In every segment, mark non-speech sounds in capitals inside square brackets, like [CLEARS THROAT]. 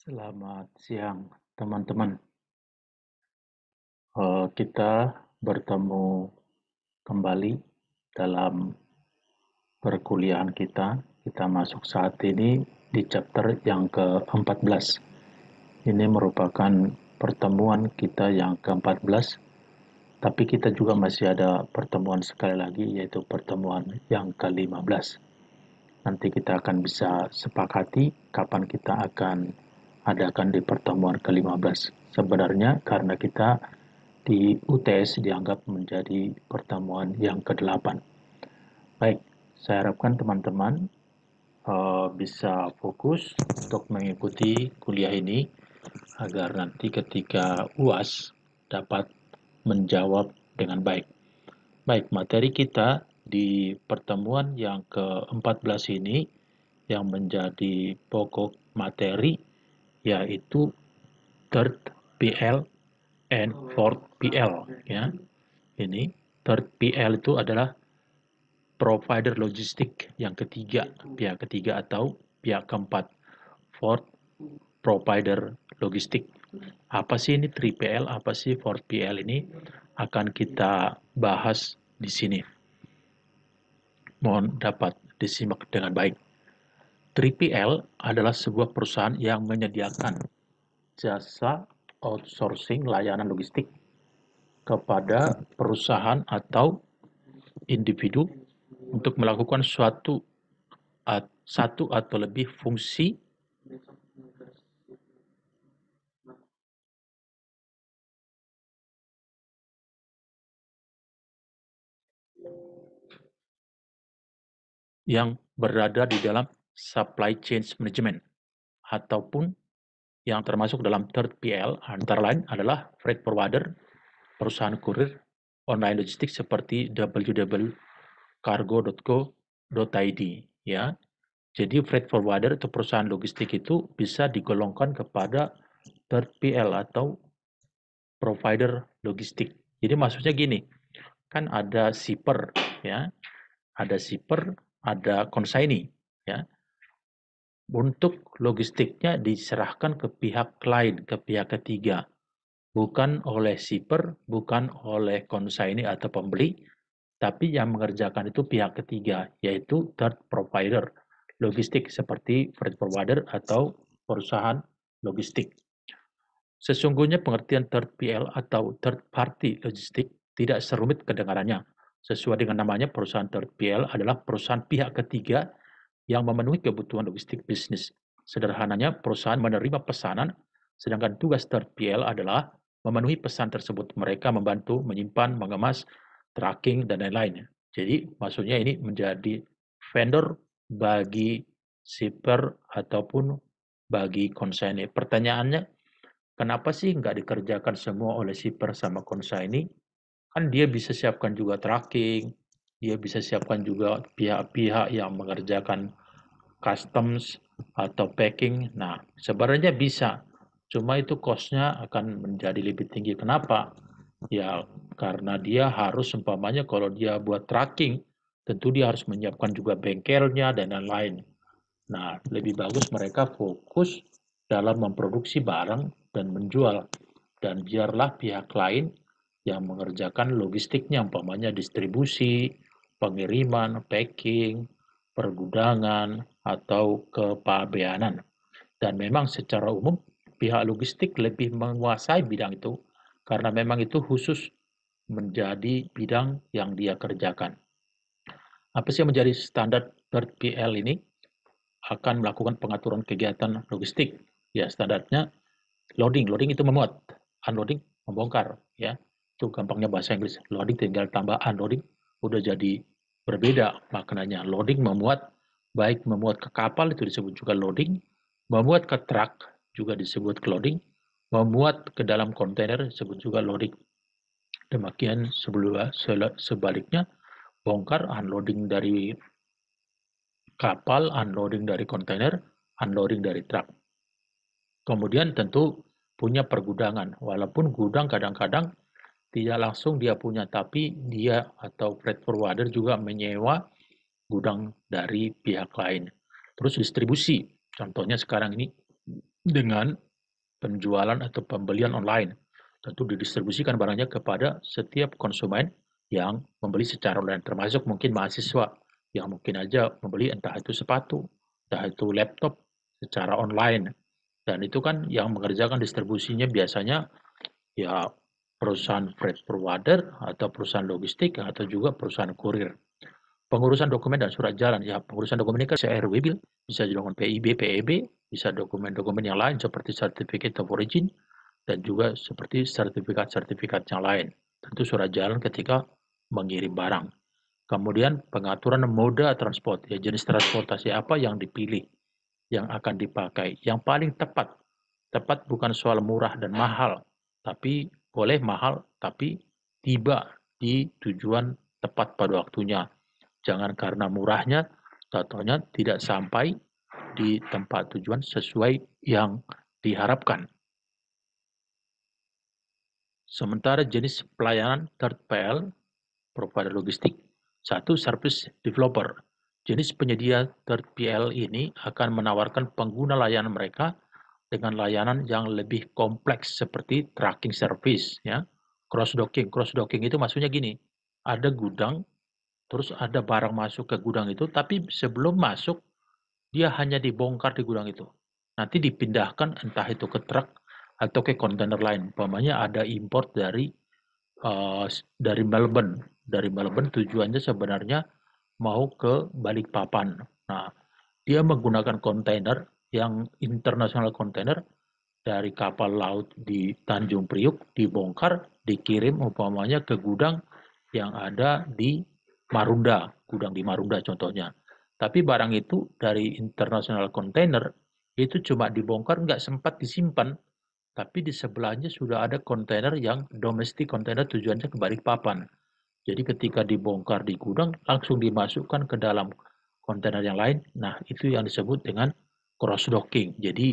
Selamat siang, teman-teman. Eh, kita bertemu kembali dalam perkuliahan kita. Kita masuk saat ini di chapter yang ke-14. Ini merupakan pertemuan kita yang ke-14, tapi kita juga masih ada pertemuan sekali lagi, yaitu pertemuan yang ke-15. Nanti kita akan bisa sepakati kapan kita akan adakan di pertemuan ke-15. Sebenarnya karena kita di UTS dianggap menjadi pertemuan yang ke-8. Baik, saya harapkan teman-teman uh, bisa fokus untuk mengikuti kuliah ini agar nanti ketika UAS dapat menjawab dengan baik. Baik, materi kita di pertemuan yang ke-14 ini yang menjadi pokok materi yaitu third PL and fourth PL ya. Ini third PL itu adalah provider logistik yang ketiga, pihak ketiga atau pihak keempat. Fourth provider logistik. Apa sih ini 3PL, apa sih fourth pl ini akan kita bahas di sini. Mohon dapat disimak dengan baik. 3PL adalah sebuah perusahaan yang menyediakan jasa outsourcing layanan logistik kepada perusahaan atau individu untuk melakukan suatu satu atau lebih fungsi yang berada di dalam supply chain management ataupun yang termasuk dalam third PL antara lain adalah freight forwarder, perusahaan kurir, online logistik seperti www.cargo.co.id ya. Jadi freight forwarder atau perusahaan logistik itu bisa digolongkan kepada third PL atau provider logistik. Jadi maksudnya gini, kan ada shipper ya, ada shipper, ada consignee ya untuk logistiknya diserahkan ke pihak lain, ke pihak ketiga. Bukan oleh shipper, bukan oleh konsaini atau pembeli, tapi yang mengerjakan itu pihak ketiga, yaitu third provider logistik seperti freight provider atau perusahaan logistik. Sesungguhnya pengertian third PL atau third party logistik tidak serumit kedengarannya. Sesuai dengan namanya, perusahaan third PL adalah perusahaan pihak ketiga yang memenuhi kebutuhan logistik bisnis. Sederhananya, perusahaan menerima pesanan, sedangkan tugas terpiel adalah memenuhi pesan tersebut. Mereka membantu menyimpan, mengemas, tracking, dan lain-lain. Jadi, maksudnya ini menjadi vendor bagi shipper ataupun bagi konsaini. Pertanyaannya, kenapa sih nggak dikerjakan semua oleh shipper sama konsaini? Kan dia bisa siapkan juga tracking, dia bisa siapkan juga pihak-pihak yang mengerjakan customs atau packing. Nah, sebenarnya bisa, cuma itu costnya akan menjadi lebih tinggi. Kenapa? Ya, karena dia harus umpamanya kalau dia buat tracking, tentu dia harus menyiapkan juga bengkelnya dan lain-lain. Nah, lebih bagus mereka fokus dalam memproduksi barang dan menjual. Dan biarlah pihak lain yang mengerjakan logistiknya, umpamanya distribusi, pengiriman, packing, pergudangan, atau kepabeanan. Dan memang secara umum pihak logistik lebih menguasai bidang itu karena memang itu khusus menjadi bidang yang dia kerjakan. Apa sih yang menjadi standar PL ini? Akan melakukan pengaturan kegiatan logistik. Ya, standarnya loading. Loading itu memuat, unloading membongkar, ya. Itu gampangnya bahasa Inggris. Loading tinggal tambah unloading udah jadi berbeda maknanya. Loading memuat, baik memuat ke kapal itu disebut juga loading, memuat ke truk juga disebut loading, memuat ke dalam kontainer disebut juga loading. Demikian sebelumnya sebaliknya, bongkar unloading dari kapal, unloading dari kontainer, unloading dari truk. Kemudian tentu punya pergudangan, walaupun gudang kadang-kadang tidak langsung dia punya, tapi dia atau freight forwarder juga menyewa gudang dari pihak lain. Terus distribusi, contohnya sekarang ini dengan penjualan atau pembelian online. Tentu didistribusikan barangnya kepada setiap konsumen yang membeli secara online, termasuk mungkin mahasiswa yang mungkin aja membeli entah itu sepatu, entah itu laptop secara online. Dan itu kan yang mengerjakan distribusinya biasanya ya perusahaan freight provider atau perusahaan logistik atau juga perusahaan kurir. Pengurusan dokumen dan surat jalan, ya pengurusan dokumen ini kan bisa bill, bisa dilakukan PIB, PEB, bisa dokumen-dokumen yang lain seperti certificate of origin dan juga seperti sertifikat-sertifikat yang lain. Tentu surat jalan ketika mengirim barang. Kemudian pengaturan moda transport, ya jenis transportasi apa yang dipilih, yang akan dipakai, yang paling tepat. Tepat bukan soal murah dan mahal, tapi boleh mahal tapi tiba di tujuan tepat pada waktunya. Jangan karena murahnya, contohnya tidak sampai di tempat tujuan sesuai yang diharapkan. Sementara jenis pelayanan third PL, provider logistik, satu service developer. Jenis penyedia third PL ini akan menawarkan pengguna layanan mereka dengan layanan yang lebih kompleks seperti tracking service ya cross docking cross docking itu maksudnya gini ada gudang terus ada barang masuk ke gudang itu tapi sebelum masuk dia hanya dibongkar di gudang itu nanti dipindahkan entah itu ke truk atau ke kontainer lain umpamanya ada import dari uh, dari Melbourne dari Melbourne tujuannya sebenarnya mau ke Balikpapan nah dia menggunakan kontainer yang internasional kontainer dari kapal laut di Tanjung Priuk dibongkar, dikirim umpamanya ke gudang yang ada di Marunda, gudang di Marunda contohnya. Tapi barang itu dari internasional kontainer itu cuma dibongkar nggak sempat disimpan, tapi di sebelahnya sudah ada kontainer yang domestik kontainer tujuannya ke papan Jadi ketika dibongkar di gudang langsung dimasukkan ke dalam kontainer yang lain. Nah, itu yang disebut dengan cross docking. Jadi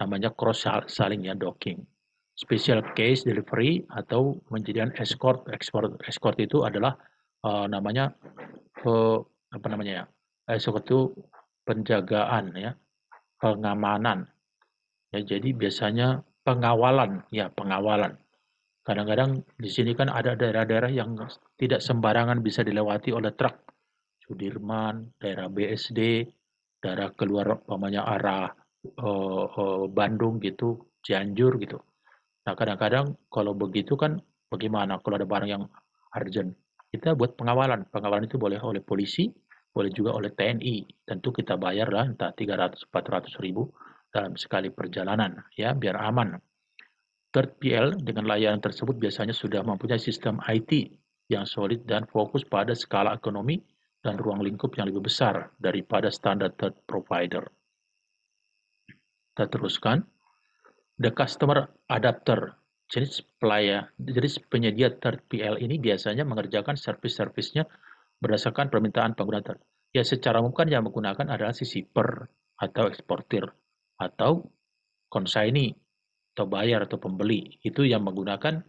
namanya cross saling ya docking. Special case delivery atau menjadikan escort ekspor escort itu adalah uh, namanya uh, apa namanya ya? Escort itu penjagaan ya, pengamanan. Ya, jadi biasanya pengawalan ya pengawalan. Kadang-kadang di sini kan ada daerah-daerah yang tidak sembarangan bisa dilewati oleh truk. Sudirman, daerah BSD, daerah keluar namanya arah uh, uh, Bandung gitu, Cianjur gitu. Nah kadang-kadang kalau begitu kan bagaimana kalau ada barang yang urgent? Kita buat pengawalan. Pengawalan itu boleh oleh polisi, boleh juga oleh TNI. Tentu kita bayar lah entah 300-400 ribu dalam sekali perjalanan ya biar aman. Third PL dengan layanan tersebut biasanya sudah mempunyai sistem IT yang solid dan fokus pada skala ekonomi dan ruang lingkup yang lebih besar daripada standar third provider. Kita teruskan. The customer adapter jenis pelaya, jenis penyedia third PL ini biasanya mengerjakan service-service servicenya berdasarkan permintaan pengguna third. Ya secara umum kan yang menggunakan adalah sisi per atau eksportir atau consignee atau bayar atau pembeli itu yang menggunakan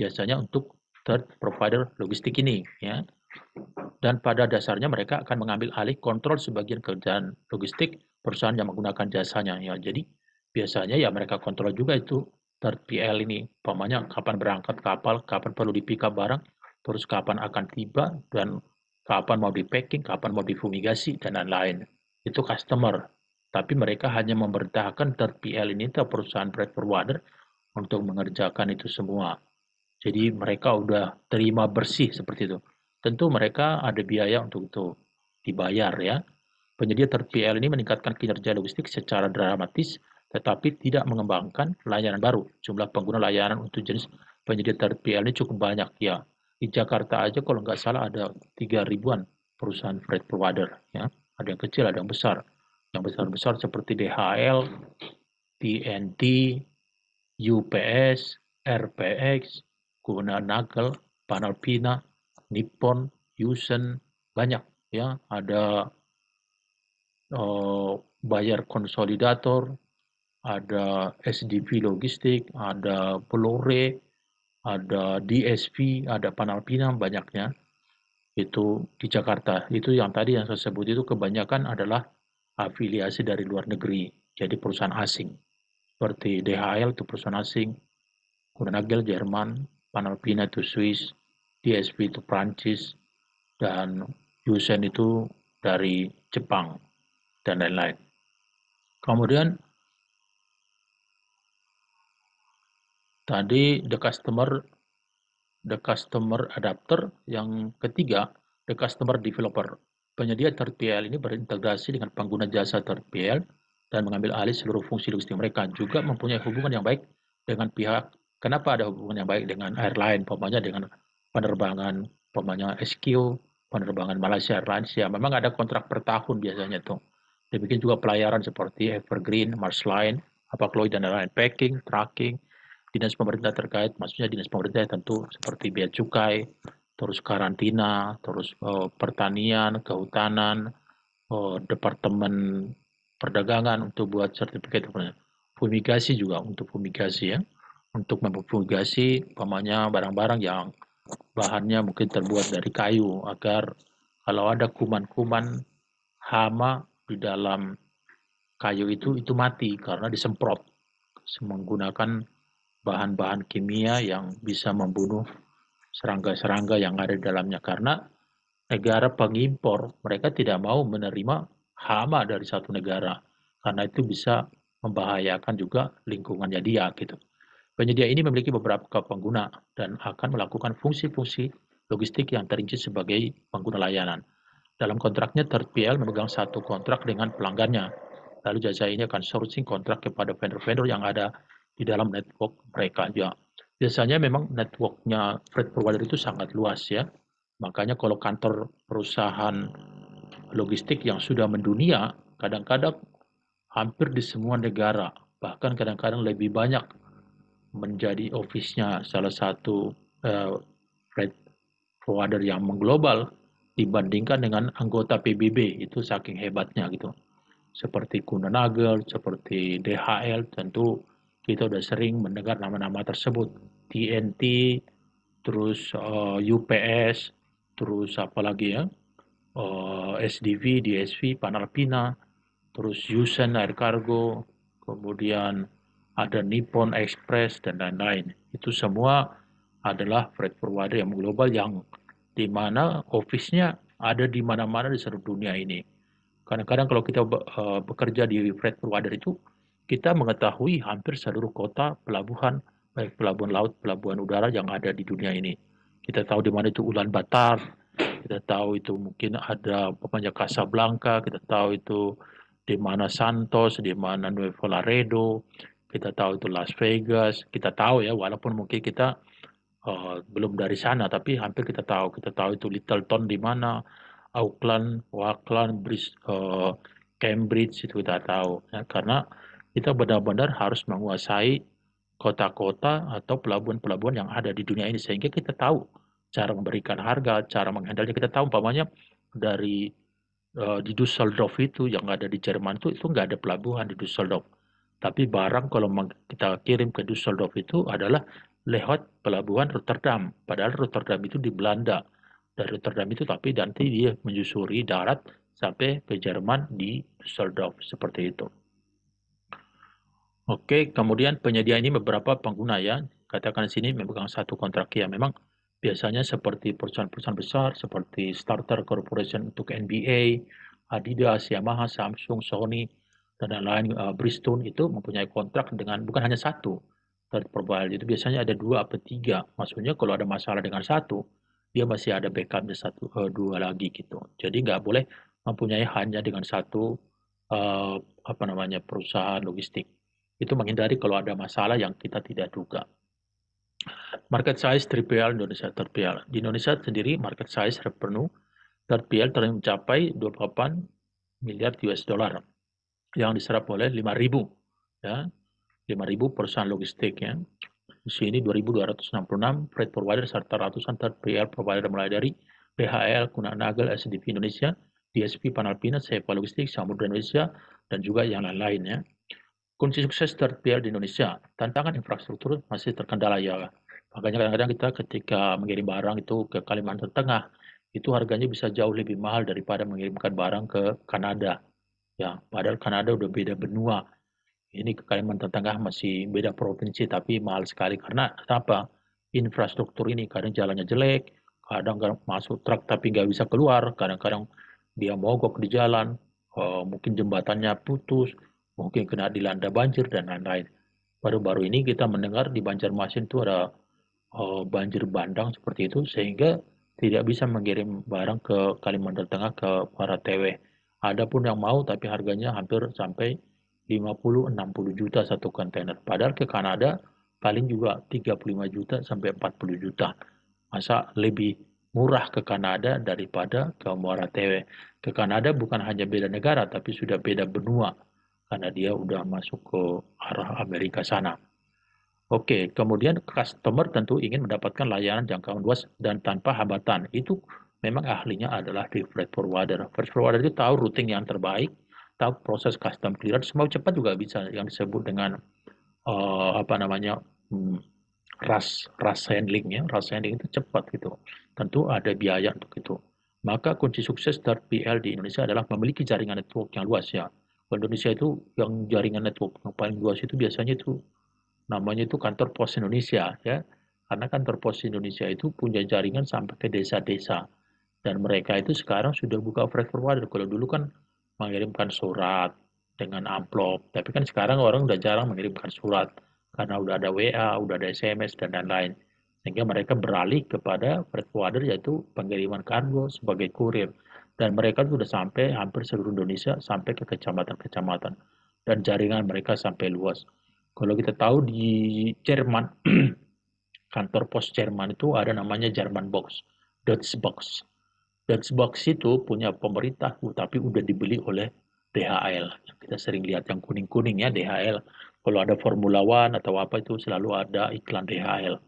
biasanya untuk third provider logistik ini ya dan pada dasarnya mereka akan mengambil alih kontrol sebagian kerjaan logistik perusahaan yang menggunakan jasanya ya. Jadi biasanya ya mereka kontrol juga itu third PL ini, umpamanya kapan berangkat kapal, kapan perlu dipikap barang, terus kapan akan tiba dan kapan mau di packing, kapan mau difumigasi dan lain-lain. Itu customer. Tapi mereka hanya memerintahkan third ini ke perusahaan freight forwarder untuk mengerjakan itu semua. Jadi mereka udah terima bersih seperti itu tentu mereka ada biaya untuk itu dibayar ya. Penyedia terpl ini meningkatkan kinerja logistik secara dramatis tetapi tidak mengembangkan layanan baru. Jumlah pengguna layanan untuk jenis penyedia terpl ini cukup banyak ya. Di Jakarta aja kalau nggak salah ada 3 ribuan perusahaan freight provider ya. Ada yang kecil, ada yang besar. Yang besar-besar seperti DHL, TNT, UPS, RPX, Guna Nagel, Panalpina, Nippon, Yusen, banyak ya. Ada uh, bayar konsolidator, ada SDP logistik, ada Pelore, ada DSP, ada Panalpina banyaknya itu di Jakarta. Itu yang tadi yang saya sebut itu kebanyakan adalah afiliasi dari luar negeri, jadi perusahaan asing. Seperti DHL itu perusahaan asing, Kurnagel Jerman, Panalpina itu Swiss, DSP itu Prancis dan Yusen itu dari Jepang dan lain-lain. Kemudian tadi the customer the customer adapter yang ketiga the customer developer penyedia terpial ini berintegrasi dengan pengguna jasa terpial dan mengambil alih seluruh fungsi logistik mereka juga mempunyai hubungan yang baik dengan pihak kenapa ada hubungan yang baik dengan airline pokoknya dengan penerbangan pemanya SQ, penerbangan Malaysia Airlines ya memang ada kontrak per tahun biasanya tuh. dibikin juga pelayaran seperti Evergreen, Mars Line, Chloe dan lain-lain, packing, tracking, dinas pemerintah terkait, maksudnya dinas pemerintah tentu seperti bea cukai, terus karantina, terus uh, pertanian, kehutanan, uh, departemen perdagangan untuk buat sertifikat fumigasi juga untuk fumigasi ya, untuk memfumigasi umpamanya barang-barang yang bahannya mungkin terbuat dari kayu agar kalau ada kuman-kuman hama di dalam kayu itu itu mati karena disemprot menggunakan bahan-bahan kimia yang bisa membunuh serangga-serangga yang ada di dalamnya karena negara pengimpor mereka tidak mau menerima hama dari satu negara karena itu bisa membahayakan juga lingkungannya dia gitu. Penyedia ini memiliki beberapa pengguna dan akan melakukan fungsi-fungsi logistik yang terinci sebagai pengguna layanan. Dalam kontraknya, third PL memegang satu kontrak dengan pelanggannya. Lalu jasa ini akan sourcing kontrak kepada vendor-vendor yang ada di dalam network mereka juga. Ya. Biasanya memang networknya freight provider itu sangat luas ya. Makanya kalau kantor perusahaan logistik yang sudah mendunia, kadang-kadang hampir di semua negara, bahkan kadang-kadang lebih banyak menjadi ofisnya salah satu uh, provider yang mengglobal dibandingkan dengan anggota PBB itu saking hebatnya gitu seperti Kundanagel, seperti DHL tentu kita udah sering mendengar nama-nama tersebut TNT terus uh, eh, UPS terus apa lagi ya uh, eh, SDV, DSV, Panalpina terus Yusen Air Cargo kemudian ada Nippon Express dan lain-lain. Itu semua adalah freight forwarder yang global yang di mana office-nya ada di mana-mana di seluruh dunia ini. Kadang-kadang kalau kita e, bekerja di freight forwarder itu, kita mengetahui hampir seluruh kota, pelabuhan, baik pelabuhan laut, pelabuhan udara yang ada di dunia ini. Kita tahu di mana itu Ulan Batar, kita tahu itu mungkin ada pemanjak Casablanca, kita tahu itu di mana Santos, di mana Nuevo Laredo, kita tahu itu Las Vegas, kita tahu ya walaupun mungkin kita uh, belum dari sana tapi hampir kita tahu, kita tahu itu Littleton di mana, Auckland, Auckland, uh, Cambridge itu kita tahu ya karena kita benar-benar harus menguasai kota-kota atau pelabuhan-pelabuhan yang ada di dunia ini sehingga kita tahu cara memberikan harga, cara menghandalnya kita tahu umpamanya dari uh, di Düsseldorf itu yang ada di Jerman itu itu nggak ada pelabuhan di Düsseldorf tapi barang kalau kita kirim ke Düsseldorf itu adalah lewat pelabuhan Rotterdam. Padahal Rotterdam itu di Belanda. Dari Rotterdam itu tapi nanti dia menyusuri darat sampai ke Jerman di Düsseldorf seperti itu. Oke, kemudian penyedia ini beberapa pengguna ya. Katakan sini memegang satu kontrak ya. Memang biasanya seperti perusahaan-perusahaan besar seperti Starter Corporation untuk NBA, Adidas, Yamaha, Samsung, Sony, dan lain-lain uh, eh, Bristol itu mempunyai kontrak dengan bukan hanya satu third provider itu biasanya ada dua atau tiga maksudnya kalau ada masalah dengan satu dia masih ada backupnya satu uh, dua lagi gitu jadi nggak boleh mempunyai hanya dengan satu uh, apa namanya perusahaan logistik itu menghindari kalau ada masalah yang kita tidak duga market size 3PL Indonesia 3PL di Indonesia sendiri market size terpenuh terpial pl mencapai 28 miliar US dollar yang diserap oleh 5.000 ya 5.000 perusahaan logistik ya di sini 2.266 freight provider serta ratusan third payer provider mulai dari PHL, Nagel SDP Indonesia, DSP Panalpina, Sepa Logistik, Samudra Indonesia, dan juga yang lain-lain ya. Kunci sukses third payer di Indonesia, tantangan infrastruktur masih terkendala ya. Makanya kadang-kadang kita ketika mengirim barang itu ke Kalimantan Tengah, itu harganya bisa jauh lebih mahal daripada mengirimkan barang ke Kanada ya padahal Kanada udah beda benua ini ke Kalimantan Tengah masih beda provinsi tapi mahal sekali karena apa infrastruktur ini kadang jalannya jelek kadang masuk truk tapi nggak bisa keluar kadang-kadang dia mogok di jalan eh, mungkin jembatannya putus mungkin kena dilanda banjir dan lain-lain baru-baru ini kita mendengar di Banjarmasin itu ada eh, banjir bandang seperti itu sehingga tidak bisa mengirim barang ke Kalimantan Tengah ke para TW ada pun yang mau tapi harganya hampir sampai 50-60 juta satu kontainer. Padahal ke Kanada paling juga 35 juta sampai 40 juta. Masa lebih murah ke Kanada daripada ke Muara Tewe. Ke Kanada bukan hanya beda negara tapi sudah beda benua karena dia udah masuk ke arah Amerika sana. Oke, kemudian customer tentu ingin mendapatkan layanan jangkauan luas dan tanpa hambatan. Itu memang ahlinya adalah di freight forwarder. Freight forwarder itu tahu routing yang terbaik, tahu proses custom clearance, mau cepat juga bisa yang disebut dengan uh, apa namanya hmm, ras ras handling ya, ras handling itu cepat gitu. Tentu ada biaya untuk itu. Maka kunci sukses dari PL di Indonesia adalah memiliki jaringan network yang luas ya. Indonesia itu yang jaringan network yang paling luas itu biasanya itu namanya itu kantor pos Indonesia ya karena kantor pos Indonesia itu punya jaringan sampai ke desa-desa dan mereka itu sekarang sudah buka freight forwarder kalau dulu kan mengirimkan surat dengan amplop tapi kan sekarang orang udah jarang mengirimkan surat karena udah ada WA, udah ada SMS dan lain-lain sehingga mereka beralih kepada freight forwarder yaitu pengiriman kargo sebagai kurir dan mereka sudah sampai hampir seluruh Indonesia sampai ke kecamatan-kecamatan dan jaringan mereka sampai luas. Kalau kita tahu di Jerman [CLEARS THROAT] kantor pos Jerman itu ada namanya Jerman Box, Dutch Box. Dan box itu punya pemerintah, tapi udah dibeli oleh DHL. Kita sering lihat yang kuning-kuning ya DHL. Kalau ada Formula One atau apa itu selalu ada iklan DHL.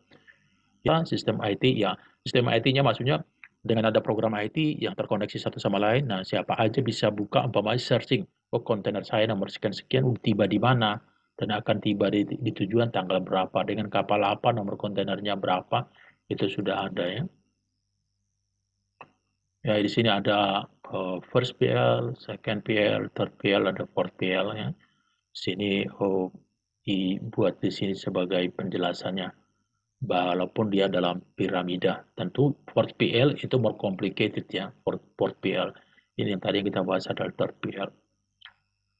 Ya, sistem IT ya, sistem IT-nya maksudnya dengan ada program IT yang terkoneksi satu sama lain, nah siapa aja bisa buka umpamanya searching, oh kontainer saya nomor sekian-sekian oh, tiba di mana, dan akan tiba di, di tujuan tanggal berapa, dengan kapal apa, nomor kontainernya berapa, itu sudah ada ya ya di sini ada uh, first PL, second PL, third PL, ada fourth PL ya. Sini oh, dibuat di sini sebagai penjelasannya. Walaupun dia dalam piramida, tentu fourth PL itu more complicated ya, fourth, fourth PL. Ini yang tadi kita bahas adalah third PL.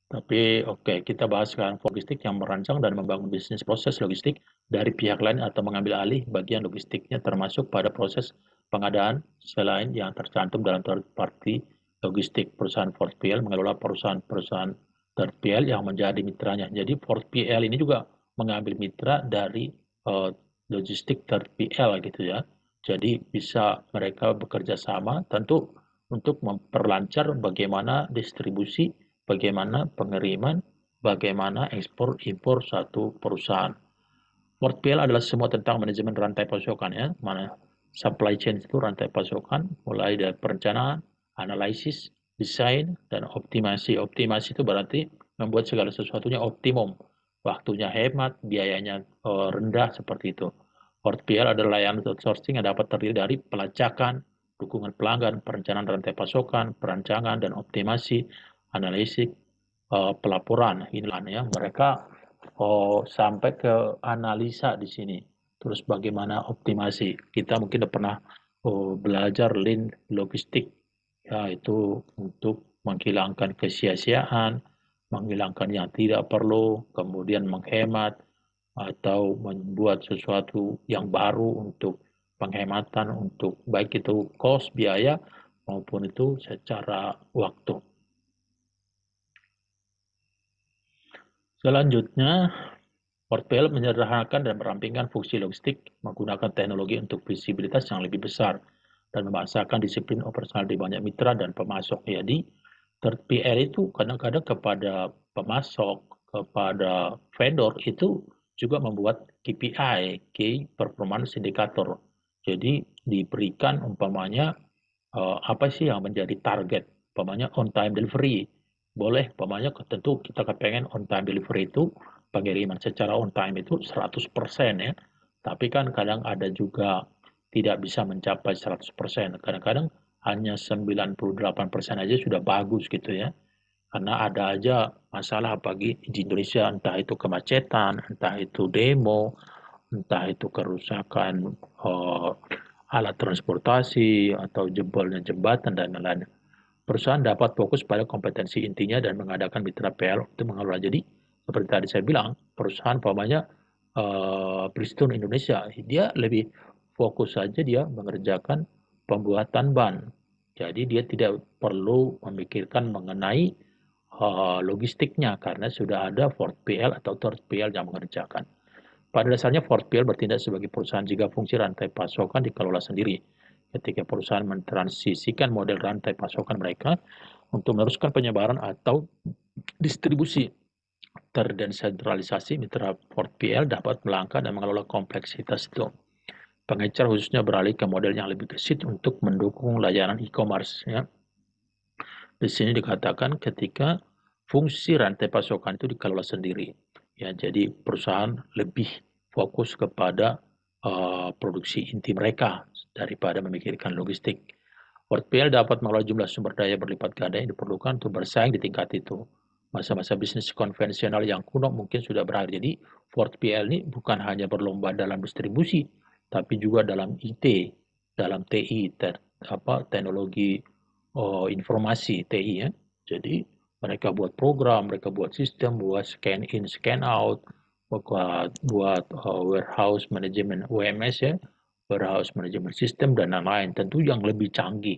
Tapi oke, okay, kita bahas sekarang logistik yang merancang dan membangun bisnis proses logistik dari pihak lain atau mengambil alih bagian logistiknya termasuk pada proses pengadaan selain yang tercantum dalam third party logistik perusahaan Ford pl mengelola perusahaan-perusahaan third PL yang menjadi mitranya. Jadi Ford pl ini juga mengambil mitra dari uh, logistik third PL gitu ya. Jadi bisa mereka bekerja sama tentu untuk memperlancar bagaimana distribusi, bagaimana pengiriman, bagaimana ekspor impor satu perusahaan. Ford pl adalah semua tentang manajemen rantai pasokan ya, mana supply chain itu rantai pasokan, mulai dari perencanaan, analisis, desain, dan optimasi. Optimasi itu berarti membuat segala sesuatunya optimum. Waktunya hemat, biayanya eh, rendah, seperti itu. OutPR adalah layanan outsourcing yang dapat terdiri dari pelacakan, dukungan pelanggan, perencanaan rantai pasokan, perancangan dan optimasi, analisis, eh, pelaporan. Inilah yang mereka oh, sampai ke analisa di sini terus bagaimana optimasi. Kita mungkin udah pernah oh, belajar lean logistik, yaitu untuk menghilangkan kesia-siaan, menghilangkan yang tidak perlu, kemudian menghemat, atau membuat sesuatu yang baru untuk penghematan untuk baik itu kos biaya maupun itu secara waktu. Selanjutnya Bell menyederhanakan dan merampingkan fungsi logistik menggunakan teknologi untuk visibilitas yang lebih besar dan memaksakan disiplin operasional di banyak mitra dan pemasok. Jadi, third PR itu kadang-kadang kepada pemasok, kepada vendor itu juga membuat KPI, Key Performance Indicator. Jadi, diberikan umpamanya eh, apa sih yang menjadi target, umpamanya on time delivery. Boleh, umpamanya tentu kita kepengen on time delivery itu pengiriman secara on time itu 100% ya. Tapi kan kadang ada juga tidak bisa mencapai 100%. Kadang-kadang hanya 98% aja sudah bagus gitu ya. Karena ada aja masalah bagi di Indonesia entah itu kemacetan, entah itu demo, entah itu kerusakan uh, alat transportasi atau jebolnya jembatan dan lain-lain. Perusahaan dapat fokus pada kompetensi intinya dan mengadakan mitra PL untuk mengelola. Jadi seperti tadi saya bilang perusahaan umpamanya uh, eh, Bridgestone Indonesia dia lebih fokus saja dia mengerjakan pembuatan ban jadi dia tidak perlu memikirkan mengenai uh, logistiknya karena sudah ada Ford PL atau Ford PL yang mengerjakan pada dasarnya Ford PL bertindak sebagai perusahaan jika fungsi rantai pasokan dikelola sendiri ketika perusahaan mentransisikan model rantai pasokan mereka untuk meneruskan penyebaran atau distribusi terdesentralisasi mitra port PL dapat melangkah dan mengelola kompleksitas itu. Pengecer khususnya beralih ke model yang lebih gesit untuk mendukung layanan e-commerce. Ya. Di sini dikatakan ketika fungsi rantai pasokan itu dikelola sendiri. Ya, jadi perusahaan lebih fokus kepada uh, produksi inti mereka daripada memikirkan logistik. WordPL PL dapat mengelola jumlah sumber daya berlipat ganda yang diperlukan untuk bersaing di tingkat itu masa-masa bisnis konvensional yang kuno mungkin sudah berakhir. Jadi Ford pl ini bukan hanya berlomba dalam distribusi, tapi juga dalam IT, dalam TI, ter, apa teknologi oh, informasi TI ya. Jadi mereka buat program, mereka buat sistem, buat scan in, scan out, buat buat uh, oh, warehouse management WMS ya, warehouse management system dan lain-lain. Tentu yang lebih canggih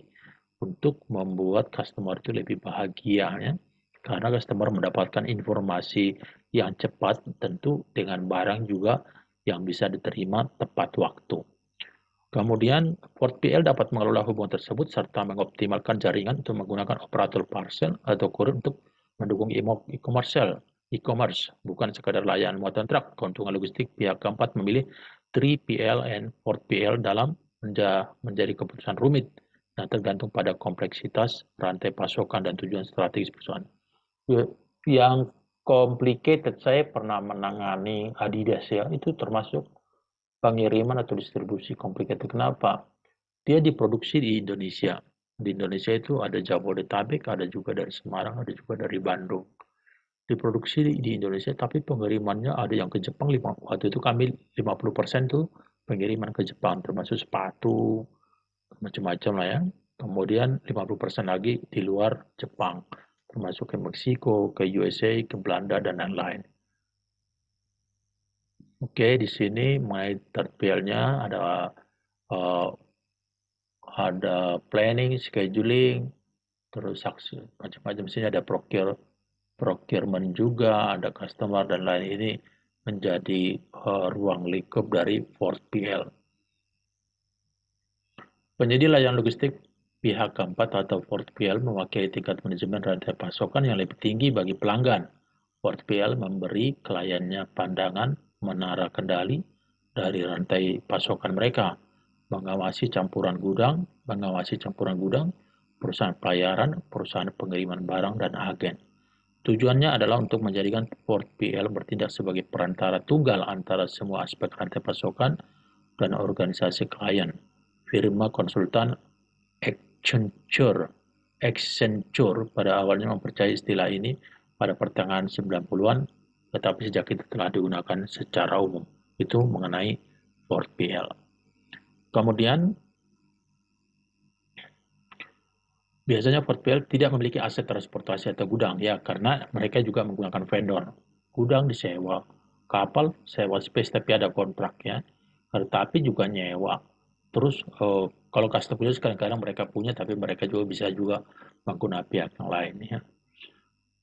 untuk membuat customer itu lebih bahagia ya. Karena customer mendapatkan informasi yang cepat tentu dengan barang juga yang bisa diterima tepat waktu. Kemudian, Port PL dapat mengelola hubungan tersebut serta mengoptimalkan jaringan untuk menggunakan operator parcel atau kurir untuk mendukung e-commerce, e-commerce bukan sekadar layanan muatan truk. Keuntungan logistik pihak keempat memilih 3PL and Port PL dalam menjadi keputusan rumit dan tergantung pada kompleksitas rantai pasokan dan tujuan strategis perusahaan. Ya, yang complicated saya pernah menangani Adidas ya, itu termasuk pengiriman atau distribusi complicated. Kenapa? Dia diproduksi di Indonesia. Di Indonesia itu ada Jabodetabek, ada juga dari Semarang, ada juga dari Bandung. Diproduksi di, Indonesia, tapi pengirimannya ada yang ke Jepang lima Waktu itu kami 50% tuh pengiriman ke Jepang, termasuk sepatu, macam-macam lah ya. Kemudian 50% lagi di luar Jepang termasuk ke Meksiko, ke USA, ke Belanda, dan lain-lain. Oke, di sini my third ada uh, ada planning, scheduling, terus macam-macam sini ada procure, procurement juga, ada customer dan lain ini menjadi uh, ruang lingkup dari fourth pl Penyedia layanan logistik Pihak keempat atau fourth PL memakai tingkat manajemen rantai pasokan yang lebih tinggi bagi pelanggan. Fourth PL memberi kliennya pandangan menara kendali dari rantai pasokan mereka, mengawasi campuran gudang, mengawasi campuran gudang, perusahaan pelayaran, perusahaan pengiriman barang, dan agen. Tujuannya adalah untuk menjadikan Port PL bertindak sebagai perantara tunggal antara semua aspek rantai pasokan dan organisasi klien, firma konsultan, Accenture, Accenture pada awalnya mempercayai istilah ini pada pertengahan 90-an, tetapi sejak itu telah digunakan secara umum. Itu mengenai Ford PL. Kemudian, biasanya Ford PL tidak memiliki aset transportasi atau gudang, ya, karena mereka juga menggunakan vendor. Gudang disewa, kapal sewa space tapi ada kontraknya, tetapi juga nyewa terus uh, kalau custom punya sekarang kadang mereka punya tapi mereka juga bisa juga menggunakan pihak yang lain ya.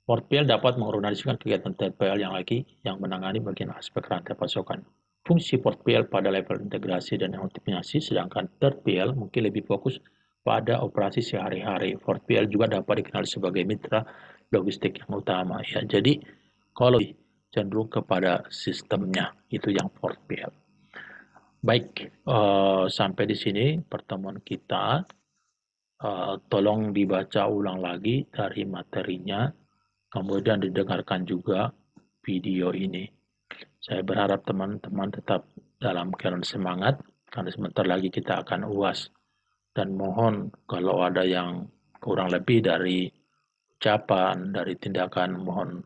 WordPL dapat mengorganisasikan kegiatan TPL yang lagi yang menangani bagian aspek rantai pasokan. Fungsi WordPL pada level integrasi dan optimasi, sedangkan TPL mungkin lebih fokus pada operasi sehari-hari. WordPL juga dapat dikenal sebagai mitra logistik yang utama. Ya, jadi kalau cenderung kepada sistemnya itu yang WordPL. Baik, uh, sampai di sini pertemuan kita. Uh, tolong dibaca ulang lagi dari materinya, kemudian didengarkan juga video ini. Saya berharap teman-teman tetap dalam keadaan semangat, karena sebentar lagi kita akan uas. Dan mohon kalau ada yang kurang lebih dari ucapan, dari tindakan, mohon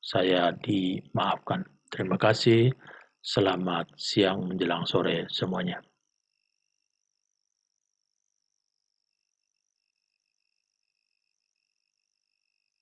saya dimaafkan. Terima kasih. Selamat siang menjelang sore semuanya.